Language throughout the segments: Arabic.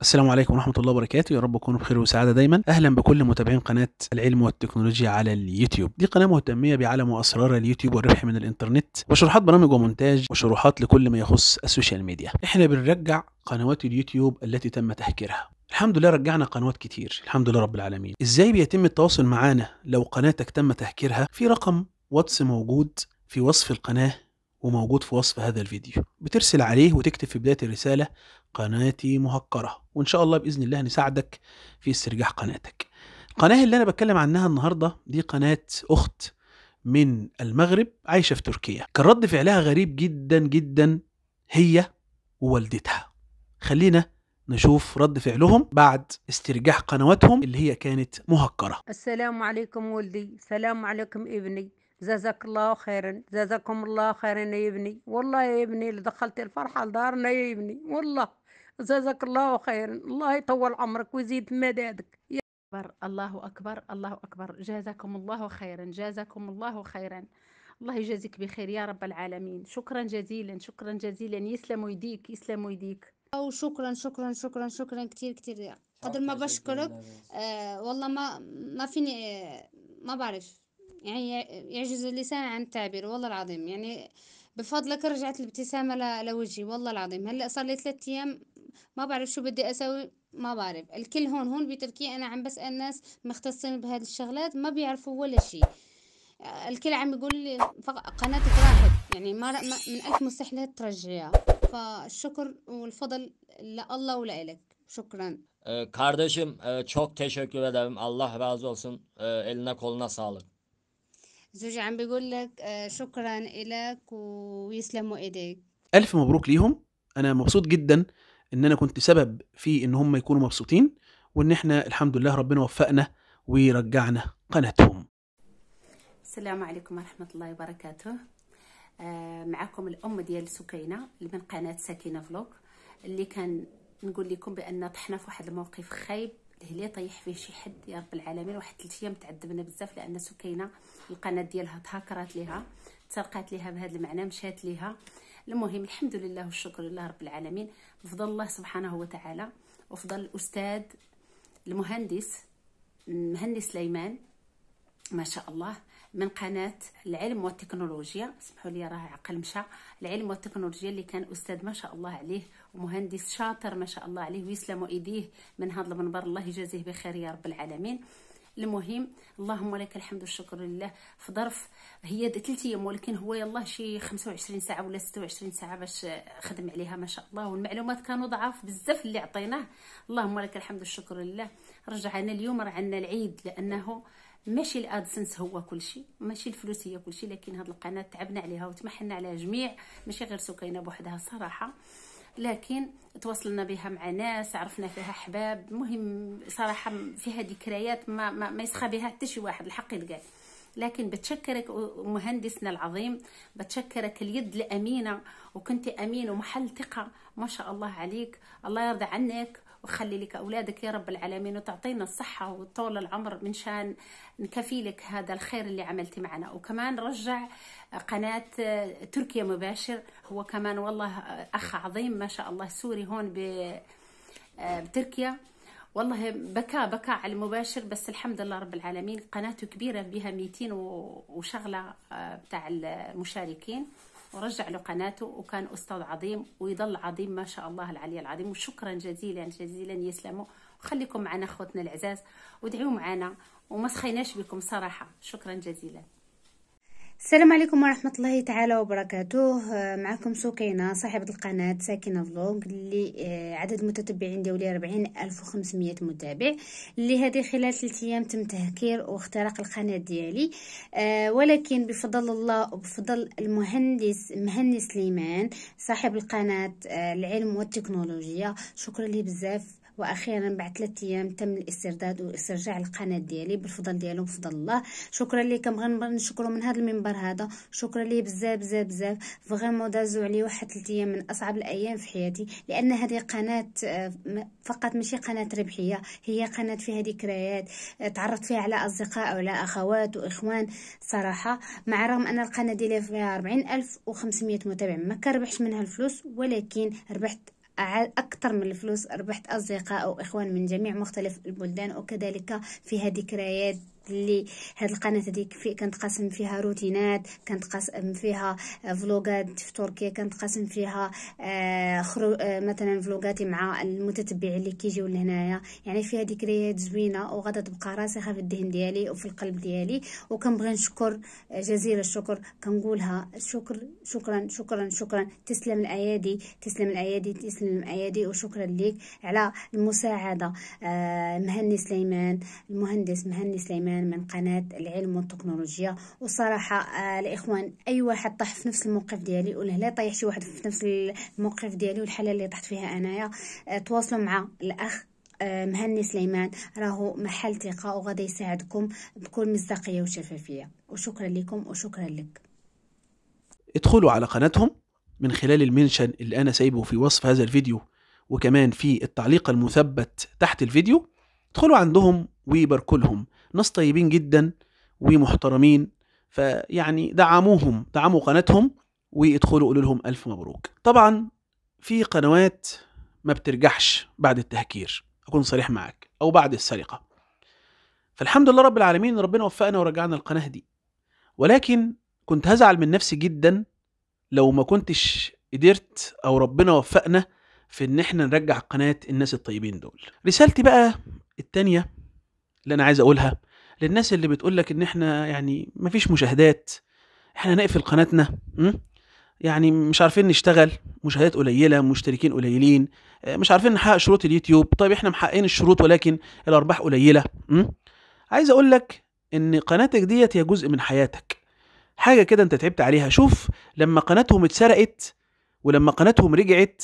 السلام عليكم ورحمة الله وبركاته يا رب تكونوا بخير وسعادة دايما أهلا بكل متابعين قناة العلم والتكنولوجيا على اليوتيوب دي قناة مهتمية بعالم وأسرار اليوتيوب والربح من الإنترنت وشروحات برامج ومونتاج وشروحات لكل ما يخص السوشيال ميديا إحنا بنرجع قنوات اليوتيوب التي تم تهكيرها الحمد لله رجعنا قنوات كتير الحمد لله رب العالمين إزاي بيتم التواصل معانا لو قناتك تم تهكيرها في رقم واتس موجود في وصف القناة وموجود في وصف هذا الفيديو بترسل عليه وتكتب في بداية الرسالة قناتي مهكرة وإن شاء الله بإذن الله نساعدك في استرجاع قناتك القناة اللي أنا بتكلم عنها النهاردة دي قناة أخت من المغرب عايشة في تركيا كان رد فعلها غريب جدا جدا هي ووالدتها خلينا نشوف رد فعلهم بعد استرجاع قنواتهم اللي هي كانت مهكرة السلام عليكم ولدي السلام عليكم ابني جزاك الله خيرا جزاكم الله خيرا يا ابني والله يا ابني اللي دخلت الفرحة لدارنا يا ابني والله جزاك الله خيرا الله يطول عمرك ويزيد مدادك أكبر الله أكبر الله أكبر جزاكم الله خيرا جزاكم الله خيرا الله يجازيك بخير يا رب العالمين شكرا جزيلا شكرا جزيلا يسلم يديك يسلم يديك أو شكرا شكرا شكرا شكرا كثير كثير قدر ما بشكرك آه والله ما ما فيني آه ما بعرف يعني يعجز اللسان عن التعبير والله العظيم يعني بفضلك رجعت الابتسامة لوجهي والله العظيم هلا صار لي ثلاثة أيام ما بعرف شو بدي أسوي ما بعرف الكل هون هون بتركيا أنا عم بسأل ناس مختصين بهذه الشغلات ما بيعرفوا ولا شيء الكل عم يقول لي قناتك راحت يعني ما من ألف مستحيل ترجعيها فالشكر والفضل لله ولإلك شكرا Kardeşim أه، أه، çok teşekkür ederim. Allah razı olsun. أه، eline koluna sağlık. زوجي عم بيقول لك آه، شكرا إلك ويسلموا إيديك ألف مبروك ليهم أنا مبسوط جدا إن أنا كنت سبب في إن هم يكونوا مبسوطين وإن إحنا الحمد لله ربنا وفقنا ورجعنا قناتهم السلام عليكم ورحمة الله وبركاته آه معكم الأم ديال سكينة اللي من قناة سكينة فلوك اللي كان نقول لكم بأن طحنا في واحد الموقف خايب لهلي طيح فيه شي حد يا رب العالمين واحد 3 ايام تعذبنا بزاف لان سكينه القناه ديالها تهكرات ليها تسرقات ليها بهذا المعنى مشات ليها المهم الحمد لله والشكر لله رب العالمين بفضل الله سبحانه وتعالى وفضل الاستاذ المهندس مهندس سليمان ما شاء الله من قناه العلم والتكنولوجيا سمحوا لي راه عقل مشى العلم والتكنولوجيا اللي كان استاذ ما شاء الله عليه ومهندس شاطر ما شاء الله عليه ويسلموا ايديه من هذا المنبر الله يجازيه بخير يا رب العالمين المهم اللهم لك الحمد والشكر لله في ظرف هي ثلاث ايام ولكن هو يلاه شي 25 ساعه ولا 26 ساعه باش خدم عليها ما شاء الله والمعلومات كانوا ضعاف بزاف اللي عطيناه اللهم لك الحمد والشكر لله رجعنا اليوم راه عندنا العيد لانه ماشي الادسنس هو كل شيء ماشي الفلوس هي كل شيء لكن هذه القناه تعبنا عليها وتمحنا على جميع ماشي غير سكينه بوحدها صراحه لكن تواصلنا بها مع ناس عرفنا فيها احباب المهم صراحه فيها ذكريات ما, ما, ما يسخى بها حتى شي واحد الحق يلقاه لكن بتشكرك مهندسنا العظيم بتشكرك اليد الامينه وكنت امين ومحل ثقه ما شاء الله عليك الله يرضى عنك وخلي لك أولادك يا رب العالمين وتعطينا الصحة وطول العمر من شان نكفي لك هذا الخير اللي عملتي معنا وكمان رجع قناة تركيا مباشر هو كمان والله أخ عظيم ما شاء الله سوري هون بتركيا والله بكى بكى على المباشر بس الحمد لله رب العالمين قناته كبيرة بها 200 وشغلة آه، بتاع المشاركين ورجع له قناته وكان أستاذ عظيم ويضل عظيم ما شاء الله العلي العظيم وشكرا جزيلا جزيلا يسلموا وخليكم معنا أخوتنا العزاز ودعوا معنا وما سخيناش بكم صراحة شكرا جزيلا السلام عليكم ورحمة الله تعالى وبركاته آه، معكم سكينة صاحبة القناة ساكنة فلوغ اللي آه، عدد متتبعين ديالي ربعين ألف وخمسمية متابع اللي هذه خلال ثلاثة أيام تم تهكير واختراق القناة ديالي آه، ولكن بفضل الله وبفضل المهندس مهندس سليمان صاحب القناة العلم والتكنولوجيا شكرا ليه بزاف واخيرا بعد ثلاث ايام تم الاسترداد واسترجاع القناه ديالي بالفضل ديالو بفضل الله شكرا ليكم كنبغي نشكرو من هذا المنبر هذا شكرا ليه بزاف بزاف بزاف فريمون دازو عليه واحد ثلاث ايام من اصعب الايام في حياتي لان هذه قناه آه، فقط ماشي قناه ربحيه هي قناه فيها ذكريات آه، تعرفت فيها على اصدقاء وعلى اخوات واخوان صراحه مع رغم ان القناه ديالي فيها 40500 متابع ما كربحش منها الفلوس ولكن ربحت أكثر من الفلوس ربحت أصدقاء وإخوان من جميع مختلف البلدان وكذلك فيها ذكريات اللي هاد القناه هذيك في كنتقاسم فيها روتينات كنتقاسم فيها آه، فلوغات في تركيا كنتقاسم فيها آه خرو آه، مثلا فلوغاتي مع المتتبعين اللي كيجيو لهنايا يعني فيها ذكريات زوينه وغادا تبقى راسخه في الذهن ديالي وفي القلب ديالي وكنبغي نشكر آه، جزيل الشكر كنقولها شكر شكرا شكرا شكرا تسلم الايادي تسلم الايادي تسلم الايادي وشكرا ليك على المساعده آه مهني سليمان المهندس مهني سليمان كمان من قناة العلم والتكنولوجيا وصراحة آه الإخوان أي واحد طاح في نفس الموقف ديالي ولا لا طيح شي واحد في نفس الموقف ديالي والحالة اللي طحت فيها أنايا آه تواصلوا مع الأخ آه، مهني سليمان راهو محل ثقة وغادي يساعدكم بكل مصداقية وشفافية وشكرا لكم وشكرا لك ادخلوا على قناتهم من خلال المنشن اللي أنا سايبه في وصف هذا الفيديو وكمان في التعليق المثبت تحت الفيديو ادخلوا عندهم وباركوا لهم ناس طيبين جدا ومحترمين فيعني دعموهم دعموا قناتهم ويدخلوا قولوا لهم الف مبروك طبعا في قنوات ما بترجعش بعد التهكير اكون صريح معاك او بعد السرقه فالحمد لله رب العالمين ربنا وفقنا ورجعنا القناه دي ولكن كنت هزعل من نفسي جدا لو ما كنتش قدرت او ربنا وفقنا في ان احنا نرجع قناه الناس الطيبين دول رسالتي بقى الثانيه اللي انا عايز اقولها للناس اللي بتقول لك ان احنا يعني مفيش مشاهدات احنا هنقفل قناتنا يعني مش عارفين نشتغل مشاهدات قليله مشتركين قليلين آه، مش عارفين نحقق شروط اليوتيوب طيب احنا محققين الشروط ولكن الارباح قليله عايز اقول لك ان قناتك ديت هي جزء من حياتك حاجه كده انت تعبت عليها شوف لما قناتهم اتسرقت ولما قناتهم رجعت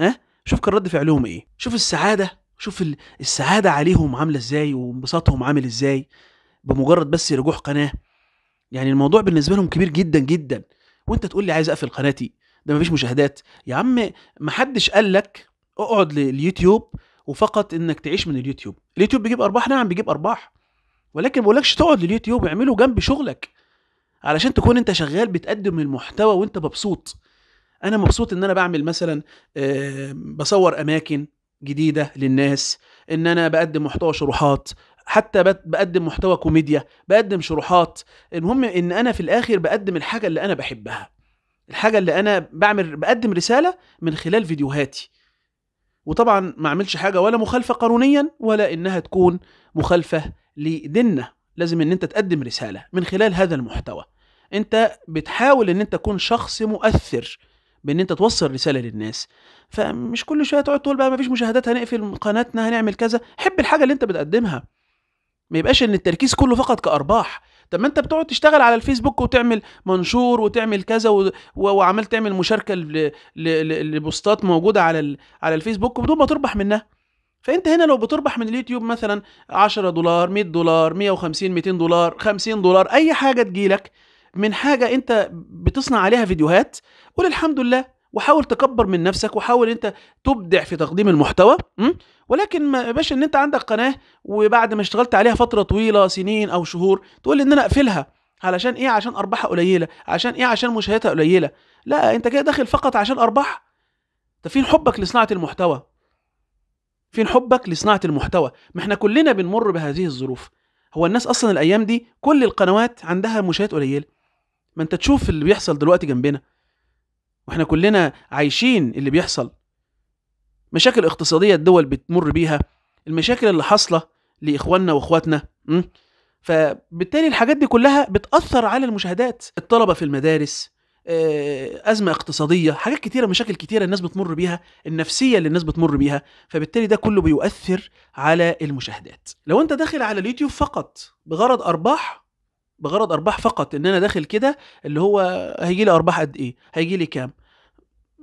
ها أه؟ شوف كان رد فعلهم ايه شوف السعاده شوف السعاده عليهم عامله ازاي وانبساطهم عامل ازاي بمجرد بس رجوع قناه يعني الموضوع بالنسبه لهم كبير جدا جدا وانت تقول لي عايز اقفل قناتي ده مفيش مشاهدات يا عم محدش قال لك اقعد لليوتيوب وفقط انك تعيش من اليوتيوب اليوتيوب بيجيب ارباح نعم بيجيب ارباح ولكن بقولكش تقعد لليوتيوب اعمله جنب شغلك علشان تكون انت شغال بتقدم المحتوى وانت مبسوط انا مبسوط ان انا بعمل مثلا آه، بصور اماكن جديده للناس ان انا بقدم محتوى شروحات حتى بقدم محتوى كوميديا بقدم شروحات المهم ان انا في الاخر بقدم الحاجه اللي انا بحبها الحاجه اللي انا بعمل بقدم رساله من خلال فيديوهاتي وطبعا ما اعملش حاجه ولا مخالفه قانونيا ولا انها تكون مخالفه لديننا لازم ان انت تقدم رساله من خلال هذا المحتوى انت بتحاول ان انت تكون شخص مؤثر بان انت توصل رساله للناس فمش كل شويه تقعد تقول بقى مفيش مشاهدات هنقفل قناتنا هنعمل كذا حب الحاجه اللي انت بتقدمها ما يبقاش ان التركيز كله فقط كارباح طب ما انت بتقعد تشتغل على الفيسبوك وتعمل منشور وتعمل كذا و... وعملت وعمال تعمل مشاركه ل... ل... لبوستات موجوده على ال... على الفيسبوك بدون ما تربح منها فانت هنا لو بتربح من اليوتيوب مثلا 10 دولار 100 دولار 150 200 دولار 50 دولار اي حاجه تجيلك من حاجه انت بتصنع عليها فيديوهات قول الحمد لله وحاول تكبر من نفسك وحاول انت تبدع في تقديم المحتوى ولكن ما باش ان انت عندك قناه وبعد ما اشتغلت عليها فتره طويله سنين او شهور تقول ان انا اقفلها علشان ايه عشان ارباحها قليله عشان ايه عشان مشاهدتها قليله لا انت كده داخل فقط عشان ارباح ده فين حبك لصناعه المحتوى فين حبك لصناعه المحتوى ما احنا كلنا بنمر بهذه الظروف هو الناس اصلا الايام دي كل القنوات عندها مشاهدات قليله ما انت تشوف اللي بيحصل دلوقتي جنبنا واحنا كلنا عايشين اللي بيحصل مشاكل اقتصادية الدول بتمر بيها المشاكل اللي حاصلة لإخواننا وإخواتنا فبالتالي الحاجات دي كلها بتأثر على المشاهدات الطلبة في المدارس آه، أزمة اقتصادية حاجات كتيرة مشاكل كتيرة الناس بتمر بيها النفسية اللي الناس بتمر بيها فبالتالي ده كله بيؤثر على المشاهدات لو أنت داخل على اليوتيوب فقط بغرض أرباح بغرض ارباح فقط ان انا داخل كده اللي هو هيجي لي ارباح قد ايه هيجي لي كام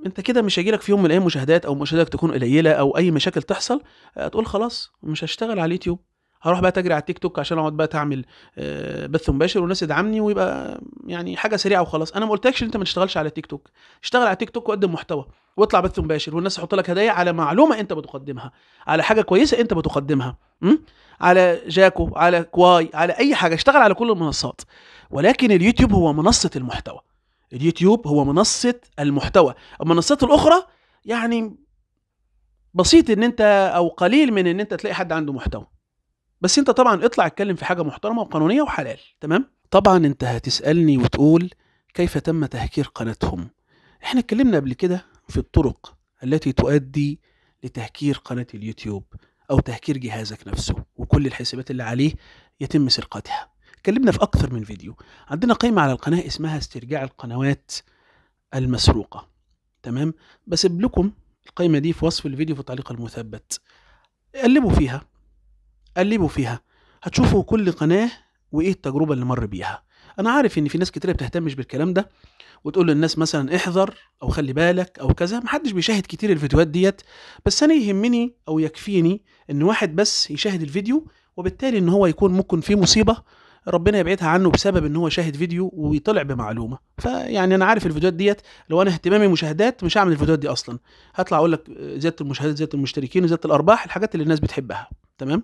انت كده مش هيجي لك في يوم من الايام مشاهدات او مشاهداتك تكون قليله او اي مشاكل تحصل آه، تقول خلاص مش هشتغل على اليوتيوب هروح بقى تجري على التيك توك عشان اقعد بقى تعمل آه، بث مباشر والناس تدعمني ويبقى يعني حاجه سريعه وخلاص انا ما قلتلكش ان انت ما تشتغلش على تيك توك اشتغل على تيك توك وقدم محتوى واطلع بث مباشر والناس تحط لك هدايا على معلومه انت بتقدمها على حاجه كويسه انت بتقدمها م? على جاكو على كواي على اي حاجه اشتغل على كل المنصات ولكن اليوتيوب هو منصه المحتوى اليوتيوب هو منصه المحتوى المنصات الاخرى يعني بسيط ان انت او قليل من ان انت تلاقي حد عنده محتوى بس انت طبعا اطلع اتكلم في حاجه محترمه وقانونيه وحلال تمام طبعا انت هتسالني وتقول كيف تم تهكير قناتهم احنا اتكلمنا قبل كده في الطرق التي تؤدي لتهكير قناه اليوتيوب او تهكير جهازك نفسه وكل الحسابات اللي عليه يتم سرقتها اتكلمنا في اكثر من فيديو عندنا قائمه على القناه اسمها استرجاع القنوات المسروقه تمام بسيب لكم القائمه دي في وصف الفيديو في التعليق المثبت قلبوا فيها قلبوا فيها هتشوفوا كل قناه وايه التجربه اللي مر بيها انا عارف ان في ناس كتير بتهتمش بالكلام ده وتقول للناس مثلا احذر او خلي بالك او كذا محدش بيشاهد كتير الفيديوهات ديت بس انا يهمني او يكفيني ان واحد بس يشاهد الفيديو وبالتالي ان هو يكون ممكن في مصيبه ربنا يبعدها عنه بسبب ان هو شاهد فيديو ويطلع بمعلومه فيعني انا عارف الفيديوهات ديت لو انا اهتمامي مشاهدات مش هعمل الفيديوهات دي اصلا هطلع اقول لك زياده المشاهدات زياده المشتركين زياده الارباح الحاجات اللي الناس بتحبها تمام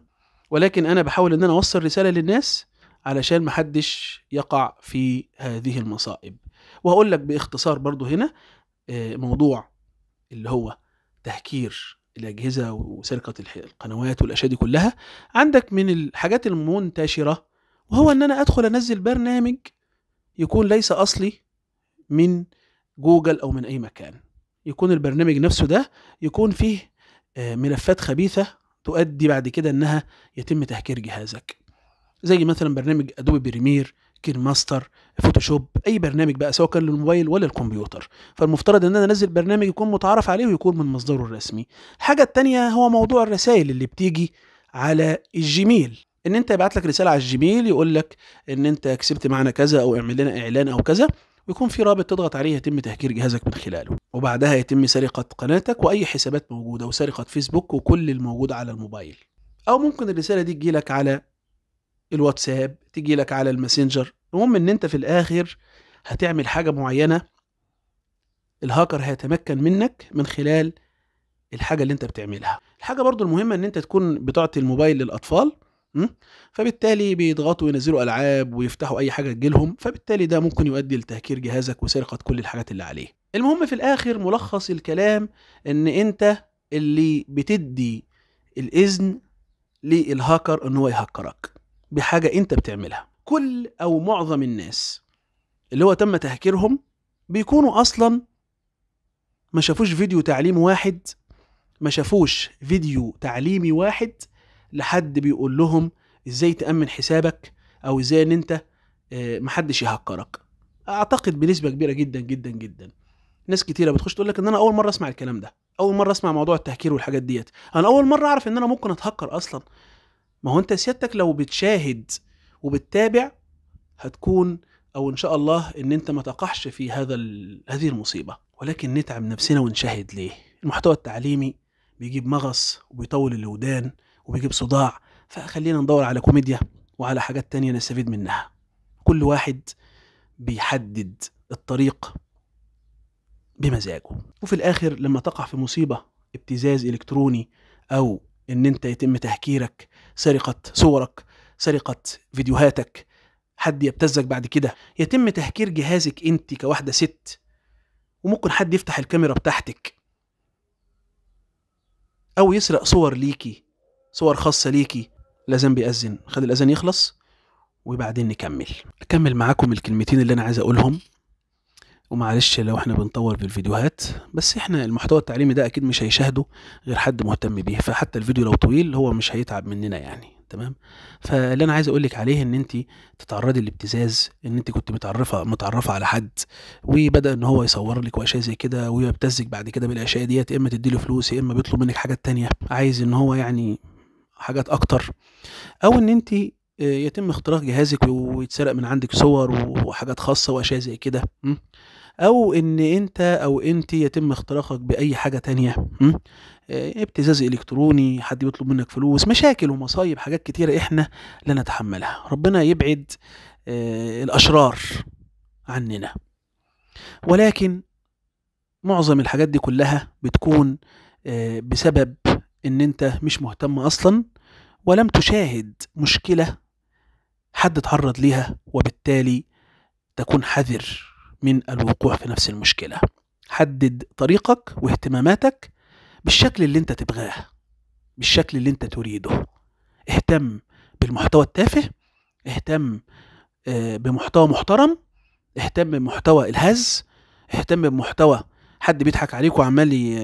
ولكن انا بحاول ان انا اوصل رساله للناس علشان محدش يقع في هذه المصائب وهقول لك باختصار برضو هنا آه، موضوع اللي هو تهكير الأجهزة وسرقة القنوات والأشياء دي كلها عندك من الحاجات المنتشرة وهو إن أنا أدخل أنزل برنامج يكون ليس أصلي من جوجل أو من أي مكان يكون البرنامج نفسه ده يكون فيه آه، ملفات خبيثة تؤدي بعد كده إنها يتم تهكير جهازك زي مثلا برنامج ادوبي بريمير كين ماستر فوتوشوب اي برنامج بقى سواء كان للموبايل ولا الكمبيوتر فالمفترض ان انا انزل برنامج يكون متعارف عليه ويكون من مصدره الرسمي الحاجه الثانيه هو موضوع الرسائل اللي بتيجي على الجيميل ان انت يبعت لك رساله على الجيميل يقول لك ان انت كسبت معنا كذا او اعمل لنا اعلان او كذا ويكون في رابط تضغط عليه يتم تهكير جهازك من خلاله وبعدها يتم سرقه قناتك واي حسابات موجوده وسرقه فيسبوك وكل الموجود على الموبايل او ممكن الرساله دي تجيلك على الواتساب تيجي لك على الماسنجر المهم ان انت في الاخر هتعمل حاجه معينه الهاكر هيتمكن منك من خلال الحاجه اللي انت بتعملها الحاجه برضو المهمه ان انت تكون بتعطي الموبايل للاطفال فبالتالي بيضغطوا وينزلوا العاب ويفتحوا اي حاجه تجيلهم فبالتالي ده ممكن يؤدي لتهكير جهازك وسرقه كل الحاجات اللي عليه المهم في الاخر ملخص الكلام ان انت اللي بتدي الاذن للهاكر ان هو يهكرك بحاجه انت بتعملها كل او معظم الناس اللي هو تم تهكيرهم بيكونوا اصلا ما شافوش فيديو تعليم واحد ما شافوش فيديو تعليمي واحد لحد بيقول لهم ازاي تامن حسابك او ازاي ان انت آه، محدش يهكرك اعتقد بنسبه كبيره جدا جدا جدا ناس كتيره بتخش تقول لك ان انا اول مره اسمع الكلام ده اول مره اسمع موضوع التهكير والحاجات ديت انا اول مره اعرف ان انا ممكن اتهكر اصلا ما هو انت سيادتك لو بتشاهد وبتتابع هتكون او ان شاء الله ان انت ما تقحش في هذا هذه المصيبه ولكن نتعب نفسنا ونشاهد ليه المحتوى التعليمي بيجيب مغص وبيطول الودان وبيجيب صداع فخلينا ندور على كوميديا وعلى حاجات تانية نستفيد منها كل واحد بيحدد الطريق بمزاجه وفي الاخر لما تقع في مصيبه ابتزاز الكتروني او ان انت يتم تهكيرك سرقة صورك سرقة فيديوهاتك حد يبتزك بعد كده يتم تهكير جهازك انت كواحدة ست وممكن حد يفتح الكاميرا بتاعتك او يسرق صور ليكي صور خاصة ليكي الأذان بيأذن خد الأذان يخلص وبعدين نكمل أكمل معاكم الكلمتين اللي أنا عايز أقولهم ومعلش لو احنا بنطور في الفيديوهات بس احنا المحتوى التعليمي ده اكيد مش هيشاهده غير حد مهتم بيه فحتى الفيديو لو طويل هو مش هيتعب مننا يعني تمام فاللي انا عايز اقول لك عليه ان انت تتعرضي لابتزاز ان انت كنت متعرفه متعرفه على حد وبدا ان هو يصور لك واشياء زي كده ويبتزك بعد كده بالاشياء ديت يا اما تدي له فلوس يا اما بيطلب منك حاجات تانية عايز ان هو يعني حاجات اكتر او ان انت آه، يتم اختراق جهازك ويتسرق من عندك صور وحاجات خاصه واشياء زي كده او ان انت او انت يتم اختراقك باي حاجه تانية آه، ابتزاز الكتروني حد بيطلب منك فلوس مشاكل ومصايب حاجات كتيره احنا لا نتحملها ربنا يبعد آه، الاشرار عننا ولكن معظم الحاجات دي كلها بتكون آه، بسبب ان انت مش مهتم اصلا ولم تشاهد مشكله حد اتعرض ليها وبالتالي تكون حذر من الوقوع في نفس المشكله حدد طريقك واهتماماتك بالشكل اللي انت تبغاه بالشكل اللي انت تريده اهتم بالمحتوى التافه اهتم آه، بمحتوى محترم اهتم بمحتوى الهز اهتم بمحتوى حد بيضحك عليك وعمال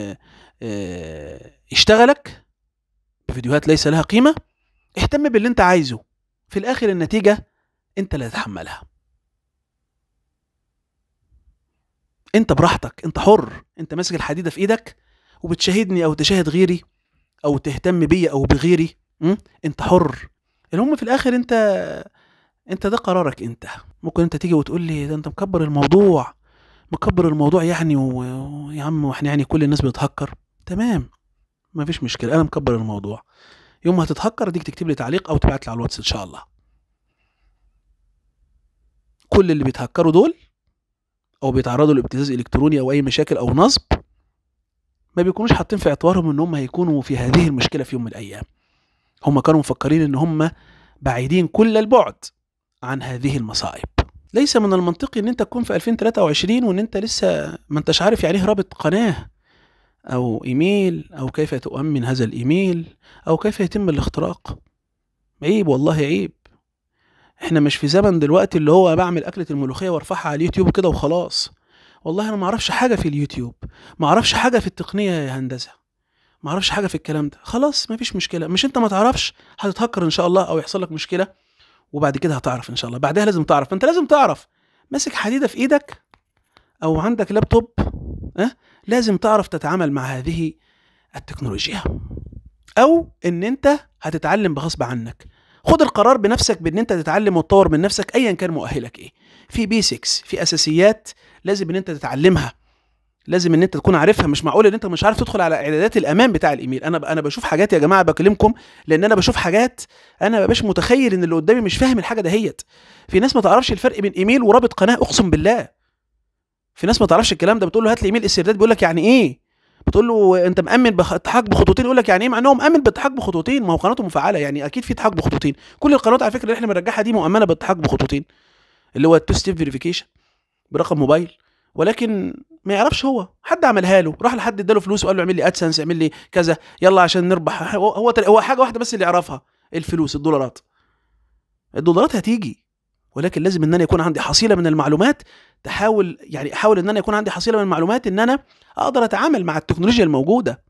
آه، يشتغلك بفيديوهات ليس لها قيمه اهتم باللي انت عايزه في الاخر النتيجه انت اللي تتحملها انت براحتك انت حر انت ماسك الحديده في ايدك وبتشاهدني او تشاهد غيري او تهتم بيا او بغيري م? انت حر المهم في الاخر انت انت ده قرارك انت ممكن انت تيجي وتقول لي ده انت مكبر الموضوع مكبر الموضوع يعني ويا عم واحنا يعني كل الناس بتهكر تمام مفيش مشكله انا مكبر الموضوع يوم ما هتتهكر ديك تكتب لي تعليق او تبعت لي على الواتس ان شاء الله كل اللي بيتهكروا دول او بيتعرضوا لابتزاز الكتروني او اي مشاكل او نصب ما بيكونوش حاطين في اعتبارهم ان هم هيكونوا في هذه المشكله في يوم من الايام هم كانوا مفكرين ان هم بعيدين كل البعد عن هذه المصائب ليس من المنطقي ان انت تكون في 2023 وان انت لسه ما انتش عارف يعني ايه رابط قناه او ايميل او كيف تؤمن هذا الايميل او كيف يتم الاختراق عيب والله عيب احنا مش في زمن دلوقتي اللي هو بعمل اكله الملوخيه وارفعها على اليوتيوب كده وخلاص والله انا ما اعرفش حاجه في اليوتيوب ما اعرفش حاجه في التقنيه يا هندسه ما اعرفش حاجه في الكلام ده خلاص ما فيش مشكله مش انت ما تعرفش هتتهكر ان شاء الله او يحصل لك مشكله وبعد كده هتعرف ان شاء الله بعدها لازم تعرف انت لازم تعرف ماسك حديده في ايدك او عندك لابتوب أه؟ لازم تعرف تتعامل مع هذه التكنولوجيا او ان انت هتتعلم بغصب عنك خد القرار بنفسك بان انت تتعلم وتطور من نفسك ايا كان مؤهلك ايه في بيسكس في اساسيات لازم ان انت تتعلمها لازم ان انت تكون عارفها مش معقول ان انت مش عارف تدخل على اعدادات الامان بتاع الايميل انا انا بشوف حاجات يا جماعه بكلمكم لان انا بشوف حاجات انا مبقاش متخيل ان اللي قدامي مش فاهم الحاجه دهيت في ناس ما تعرفش الفرق بين ايميل ورابط قناه اقسم بالله في ناس ما تعرفش الكلام ده بتقول له هات لي ايميل استرداد بيقول لك يعني ايه بتقول له انت مامن باتحاق بخطوتين يقول لك يعني ايه مع انه مامن باتحاق بخطوتين ما هو قناته مفعله يعني اكيد في اتحاق بخطوتين كل القنوات على فكره اللي احنا بنرجعها دي مؤمنه باتحاق بخطوتين اللي هو التو ستيب فيريفيكيشن برقم موبايل ولكن ما يعرفش هو حد عملها له راح لحد اداله فلوس وقال له اعمل لي ادسنس اعمل لي كذا يلا عشان نربح هو هو حاجه واحده بس اللي يعرفها الفلوس الدولارات الدولارات هتيجي ولكن لازم ان انا يكون عندي حصيله من المعلومات تحاول يعني احاول ان انا يكون عندي حصيله من المعلومات ان انا اقدر اتعامل مع التكنولوجيا الموجوده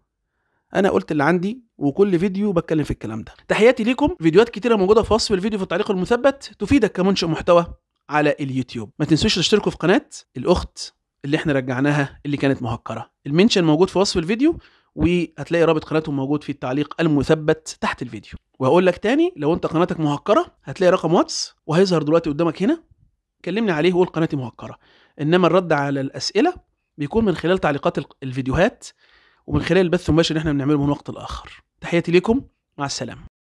انا قلت اللي عندي وكل فيديو بتكلم في الكلام ده تحياتي ليكم فيديوهات كتيره موجوده في وصف الفيديو في التعليق المثبت تفيدك كمنشئ محتوى على اليوتيوب ما تنسوش تشتركوا في قناه الاخت اللي احنا رجعناها اللي كانت مهكره المنشن موجود في وصف الفيديو وهتلاقي رابط قناتهم موجود في التعليق المثبت تحت الفيديو وهقول لك تاني لو انت قناتك مهكره هتلاقي رقم واتس وهيظهر دلوقتي قدامك هنا كلمني عليه وقول قناتي مهكره انما الرد على الاسئله بيكون من خلال تعليقات الفيديوهات ومن خلال البث المباشر اللي احنا بنعمله من وقت لاخر تحياتي ليكم مع السلامه